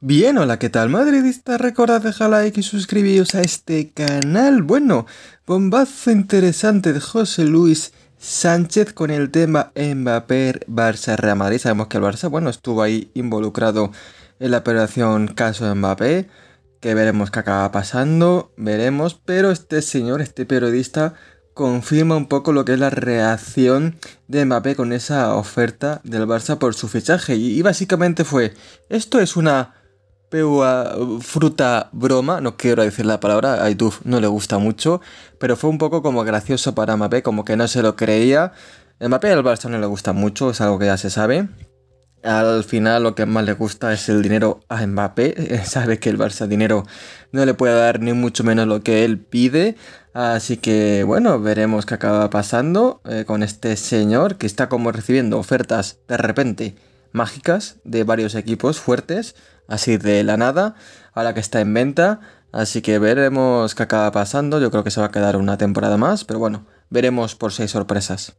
Bien, hola, ¿qué tal madridista? Recordad dejar like y suscribiros a este canal. Bueno, bombazo interesante de José Luis Sánchez con el tema Mbappé Barça Real Madrid. Sabemos que el Barça, bueno, estuvo ahí involucrado en la operación caso Mbappé, que veremos qué acaba pasando, veremos, pero este señor, este periodista, confirma un poco lo que es la reacción de Mbappé con esa oferta del Barça por su fichaje. y básicamente fue, esto es una Peua, ah, fruta broma, no quiero decir la palabra, a Ituf no le gusta mucho, pero fue un poco como gracioso para Mbappé, como que no se lo creía. Mbappé al Barça no le gusta mucho, es algo que ya se sabe. Al final lo que más le gusta es el dinero a Mbappé, sabe que el Barça dinero no le puede dar ni mucho menos lo que él pide, así que bueno, veremos qué acaba pasando eh, con este señor que está como recibiendo ofertas de repente mágicas de varios equipos fuertes, así de la nada, a la que está en venta. Así que veremos qué acaba pasando. Yo creo que se va a quedar una temporada más, pero bueno, veremos por seis sorpresas.